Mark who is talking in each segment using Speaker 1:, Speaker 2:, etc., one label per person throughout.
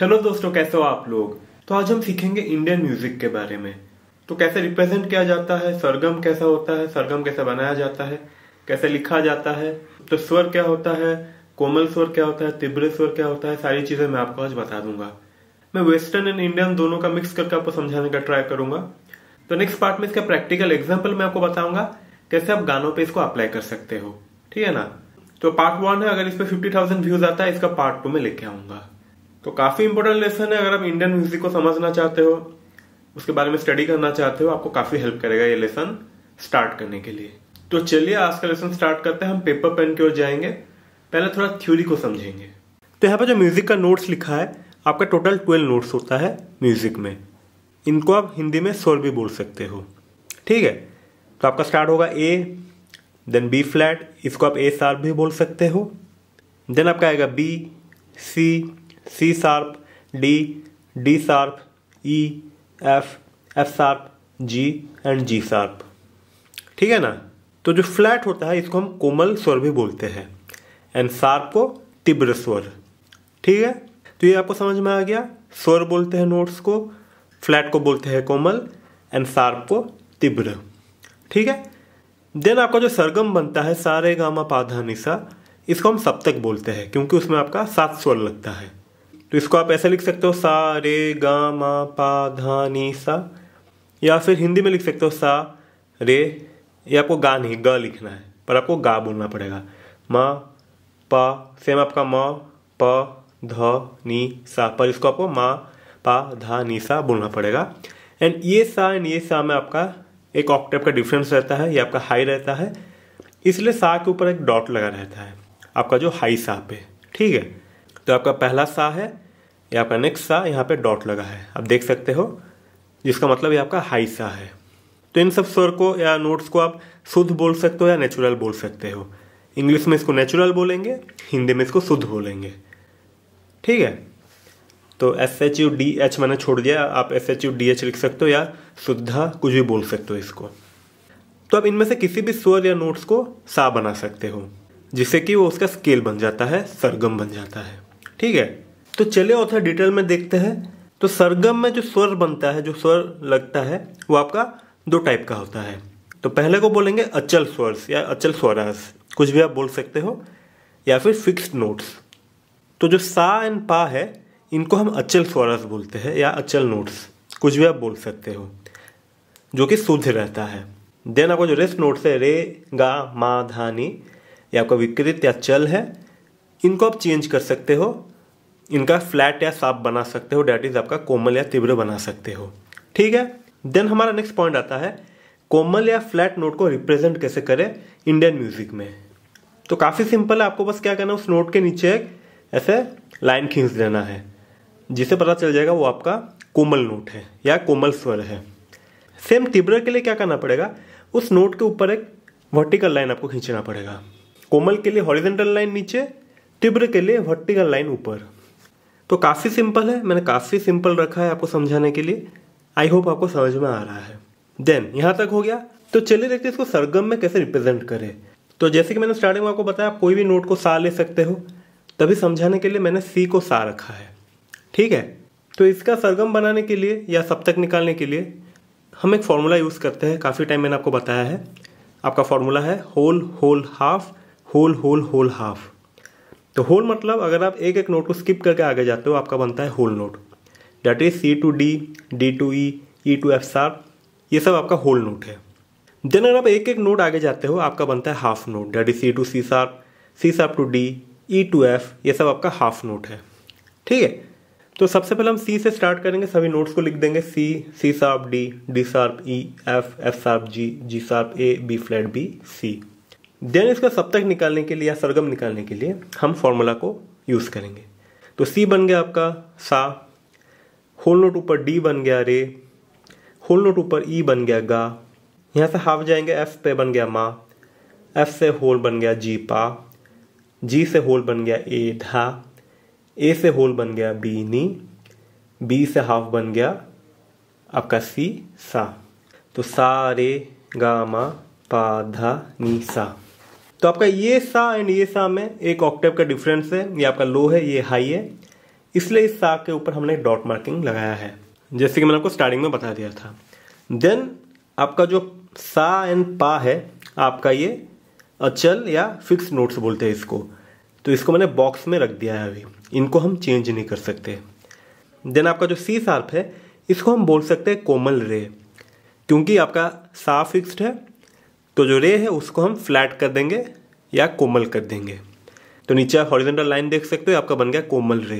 Speaker 1: hello दोस्तों कैसे हो आप लोग तो आज हम सीखेंगे इंडियन म्यूजिक के बारे में तो कैसे रिप्रेजेंट किया जाता है सरगम कैसा होता है सरगम कैसे बनाया जाता है कैसे लिखा जाता है तो स्वर क्या होता है कोमल स्वर क्या होता है तिब्र स्वर क्या होता है सारी चीजें मैं आपको आज बता दूंगा मैं वेस्टर्न एंड इंडियन दोनों का मिक्स करके आपको समझाने का ट्राई करूंगा तो नेक्स्ट पार्ट में इसका प्रैक्टिकल एग्जाम्पल मैं आपको बताऊंगा कैसे आप गानों पे इसको अप्लाई कर सकते हो ठीक है ना तो पार्ट वन है अगर इस पर फिफ्टी थाउजेंड व्यूज आता है इसका पार्ट टू में लेके आऊंगा तो काफी इंपॉर्टेंट लेसन है अगर आप इंडियन म्यूजिक को समझना चाहते हो उसके बारे में स्टडी करना चाहते हो आपको काफी हेल्प करेगा ये लेसन स्टार्ट करने के लिए तो चलिए आज का लेसन स्टार्ट करते हैं हम पेपर पेन की ओर जाएंगे पहले थोड़ा थ्योरी को समझेंगे तो यहाँ पर जो म्यूजिक का नोट्स लिखा है आपका टोटल ट्वेल्व नोट्स होता है म्यूजिक में इनको आप हिंदी में सोल भी बोल सकते हो ठीक है तो आपका स्टार्ट होगा ए देन बी फ्लैट इसको आप ए सार भी बोल सकते हो देन आपका आएगा B C C sharp D D sharp E F F sharp G and G sharp ठीक है ना तो जो फ्लैट होता है इसको हम कोमल स्वर भी बोलते हैं एंड शार्प को तीव्र स्वर ठीक है तो ये आपको समझ में आ गया स्वर बोलते हैं नोट्स को फ्लैट को बोलते हैं कोमल एंड शार्प को तीव्र ठीक है देन आपका जो सरगम बनता है सारे गामा पाधा निशा इसको हम सप्तक बोलते हैं क्योंकि उसमें आपका सात स्वर लगता है तो इसको आप ऐसे लिख सकते हो सा रे गा मा पा धा नी सा या फिर हिंदी में लिख सकते हो सा रे ये आपको गा नहीं ग लिखना है पर आपको गा बोलना पड़ेगा म प सेम आपका म प ध नी सा पर इसको आपको मा पा धा नी सा बोलना पड़ेगा एंड ये सा एंड ये सा में आपका एक ऑक्टेव का डिफरेंस रहता है ये आपका हाई रहता है इसलिए सा के ऊपर एक डॉट लगा रहता है आपका जो हाई सा पे ठीक है तो आपका पहला सा है ये आपका नेक्स्ट सा यहाँ पे डॉट लगा है आप देख सकते हो जिसका मतलब ये आपका हाई सा है तो इन सब स्वर को या नोट्स को आप शुद्ध बोल सकते हो या नेचुरल बोल सकते हो इंग्लिश में इसको नेचुरल बोलेंगे हिंदी में इसको शुद्ध बोलेंगे ठीक है तो S H U D H मैंने छोड़ दिया आप S H U D H लिख सकते हो या शुद्धा कुछ भी बोल सकते हो इसको तो आप इनमें से किसी भी स्वर या नोट्स को सा बना सकते हो जिससे कि वो उसका स्केल बन जाता है सरगम बन जाता है ठीक है तो चले ऑथर डिटेल में देखते हैं तो सरगम में जो स्वर बनता है जो स्वर लगता है वो आपका दो टाइप का होता है तो पहले को बोलेंगे अचल स्वर या अचल स्वरास कुछ भी आप बोल सकते हो या फिर फिक्स्ड नोट्स तो जो सा एंड पा है इनको हम अचल स्वरास बोलते हैं या अचल नोट्स कुछ भी आप बोल सकते हो जो कि शुद्ध रहता है देन आपको जो रेस्ट नोट्स है रे गा मा धानी या आपका विकृत या चल है इनको आप चेंज कर सकते हो इनका फ्लैट या साफ बना सकते हो डैट इज आपका कोमल या तीव्र बना सकते हो ठीक है देन हमारा नेक्स्ट पॉइंट आता है कोमल या फ्लैट नोट को रिप्रेजेंट कैसे करें इंडियन म्यूजिक में तो काफ़ी सिंपल है आपको बस क्या करना है उस नोट के नीचे एक ऐसे लाइन खींच देना है जिसे पता चल जाएगा वो आपका कोमल नोट है या कोमल स्वर है सेम तीव्र के लिए क्या करना पड़ेगा उस नोट के ऊपर एक वर्टिकल लाइन आपको खींचना पड़ेगा कोमल के लिए हॉरिजेंटल लाइन नीचे तीव्र के लिए वर्टिकल लाइन ऊपर तो काफ़ी सिंपल है मैंने काफ़ी सिंपल रखा है आपको समझाने के लिए आई होप आपको समझ में आ रहा है देन यहाँ तक हो गया तो चलिए देखते हैं इसको सरगम में कैसे रिप्रेजेंट करें तो जैसे कि मैंने स्टार्टिंग में आपको बताया आप कोई भी नोट को सा ले सकते हो तभी समझाने के लिए मैंने सी को सा रखा है ठीक है तो इसका सरगम बनाने के लिए या सप्तक निकालने के लिए हम एक फार्मूला यूज़ करते हैं काफ़ी टाइम मैंने आपको बताया है आपका फार्मूला है whole whole half whole whole whole half तो होल मतलब अगर आप एक एक नोट को स्किप करके आगे जाते हो आपका बनता है whole note that is C to D D to E E to F sharp ये सब आपका होल नोट है देन अगर आप एक एक नोट आगे जाते हो आपका बनता है half note that is C to C sharp C sharp to D E to F ये सब आपका हाफ नोट है ठीक है तो सबसे पहले हम सी से स्टार्ट करेंगे सभी नोट्स को लिख देंगे C C sharp D D sharp E F F sharp G G sharp A B flat B C then इसका सप्तक निकालने के लिए या सरगम निकालने के लिए हम फॉर्मूला को यूज़ करेंगे तो सी बन गया आपका सा होल नोट ऊपर डी बन गया रे होल नोट ऊपर ई e बन गया गा यहाँ से हाफ जाएंगे एफ पे बन गया मा एफ से होल बन गया जी पा जी से होल बन गया ए धा ए से होल बन गया बी नी बी से हाफ बन गया आपका सी सा तो सा रे गा मा पा धा नी सा तो आपका ये सा एंड ये सा में एक ऑक्टेव का डिफरेंस है ये आपका लो है ये हाई है इसलिए इस सा के ऊपर हमने डॉट मार्किंग लगाया है जैसे कि मैंने आपको स्टार्टिंग में बता दिया था देन आपका जो सा एंड पा है आपका ये अचल या फिक्स नोट्स बोलते हैं इसको तो इसको मैंने बॉक्स में रख दिया है अभी इनको हम चेंज नहीं कर सकते देन आपका जो सी सार्प है इसको हम बोल सकते हैं कोमल रे क्योंकि आपका सा फिक्स्ड है तो जो रे है उसको हम फ्लैट कर देंगे या कोमल कर देंगे तो नीचे आप हॉरिजेंटल लाइन देख सकते हो आपका बन गया कोमल रे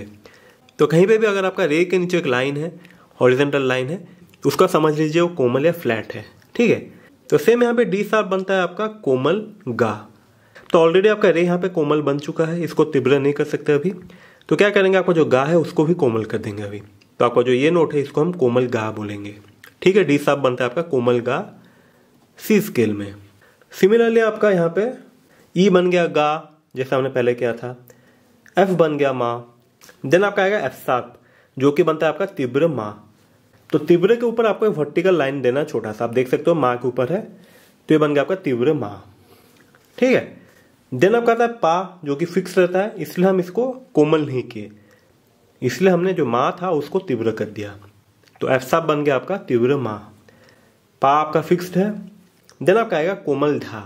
Speaker 1: तो कहीं पे भी अगर आपका रे के नीचे एक लाइन है हॉरिजेंटल लाइन है उसका समझ लीजिए वो कोमल या फ्लैट है ठीक है तो सेम यहाँ पे डी साफ बनता है आपका कोमल गा तो ऑलरेडी आपका रे यहाँ पे कोमल बन चुका है इसको तीव्र नहीं कर सकते अभी तो क्या करेंगे आपका जो गा है उसको भी कोमल कर देंगे अभी तो आपका जो ये नोट है इसको हम कोमल गा बोलेंगे ठीक है डी साफ बनता है आपका कोमल गा सी स्केल में सिमिलरली आपका यहाँ पे ई e बन गया गा जैसा हमने पहले किया था एफ बन गया माँ देन आपका आएगा एफ सात जो कि बनता है आपका तीव्र माँ तो तीव्र के ऊपर आपको एक वर्टिकल लाइन देना छोटा सा आप देख सकते हो माँ के ऊपर है तो ये बन गया आपका तीव्र माँ ठीक है देन आपका आता है पा जो कि फिक्स रहता है इसलिए हम इसको कोमल नहीं किए इसलिए हमने जो माँ था उसको तीव्र कर दिया तो एफ साफ बन गया आपका तीव्र माँ पा आपका फिक्स्ड है देन आपका आएगा कोमल ढा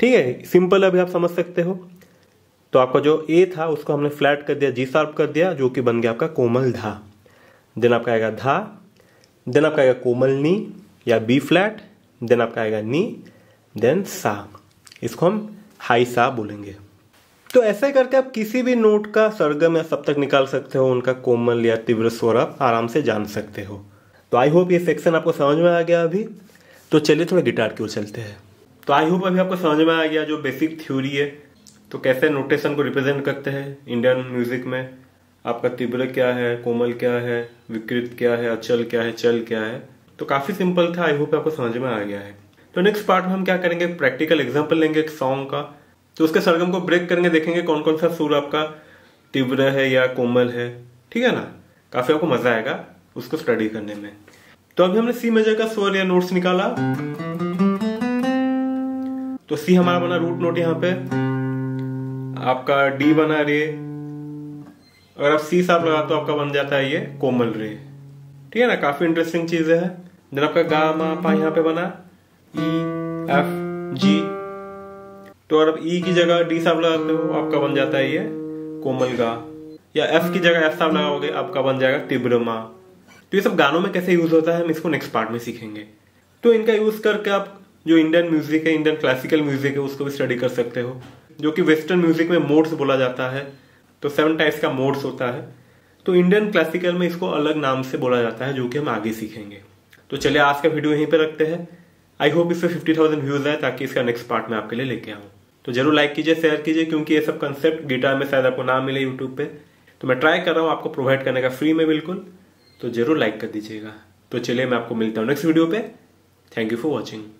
Speaker 1: ठीक है सिंपल अभी आप समझ सकते हो तो आपका जो ए था उसको हमने फ्लैट कर दिया जी सार्प कर दिया जो कि बन गया आपका कोमल धा देन आपका आएगा धा देन आपका आएगा कोमल नी या बी फ्लैट देन आपका आएगा नी देन सा इसको हम हाई सा बोलेंगे तो ऐसे करके आप किसी भी नोट का सरगम या सप्तक निकाल सकते हो उनका कोमल या तीव्र स्वर आप आराम से जान सकते हो तो आई होप ये सेक्शन आपको समझ में आ गया अभी तो चलिए थोड़ा गिटार की ओर चलते हैं तो आई होप अभी आपको समझ में आ गया जो बेसिक थ्योरी है तो कैसे नोटेशन को रिप्रेजेंट करते हैं इंडियन म्यूजिक में आपका तीव्र क्या है कोमल क्या है विकृत क्या है अचल क्या है चल क्या है तो काफी सिंपल था आई होप आपको समझ में आ गया है तो नेक्स्ट पार्ट में हम क्या करेंगे प्रैक्टिकल एग्जाम्पल लेंगे एक सॉन्ग का तो उसके सरगम को ब्रेक करेंगे देखेंगे कौन कौन सा सुर आपका तीव्र है या कोमल है ठीक है ना काफी आपको मजा आएगा उसको स्टडी करने में तो अभी हमने सी मेजर का स्वर या नोट्स निकाला तो सी हमारा बना रूट नोट यहाँ पे आपका डी बना रे अगर आप सी साफ लगा तो आपका बन जाता है ये कोमल रे ठीक है ना काफी इंटरेस्टिंग चीज है जब आपका गा मा पा यहाँ पे बना ई एफ जी तो अगर आप ई e की जगह डी साफ लगाते हो आपका बन जाता है ये कोमल गा या एफ की जगह एफ साफ लगाओगे आपका बन जाएगा तिब्रमा तो ये सब गानों में कैसे यूज होता है हम इसको नेक्स्ट पार्ट में सीखेंगे तो इनका यूज करके आप जो इंडियन म्यूजिक है इंडियन क्लासिकल म्यूजिक है उसको भी स्टडी कर सकते हो जो कि वेस्टर्न म्यूजिक में मोड्स बोला जाता है तो सेवन टाइप्स का मोड्स होता है तो इंडियन क्लासिकल में इसको अलग नाम से बोला जाता है जो कि हम आगे सीखेंगे तो चलिए आज का वीडियो यहीं पर रखते हैं आई होप पर फिफ्टी थाउजेंड व्यूज आए ताकि इसका नेक्स्ट पार्ट में आपके लिए लेके आऊँ तो जरूर लाइक कीजिए शेयर कीजिए क्योंकि ये सब कंसेप्ट गिटार में शायद आपको ना मिले यूट्यूब पे तो मैं ट्राई कर रहा हूँ आपको प्रोवाइड करने का फ्री में बिल्कुल तो जरूर लाइक कर दीजिएगा तो चलिए मैं आपको मिलता हूँ नेक्स्ट वीडियो पे थैंक यू फॉर वॉचिंग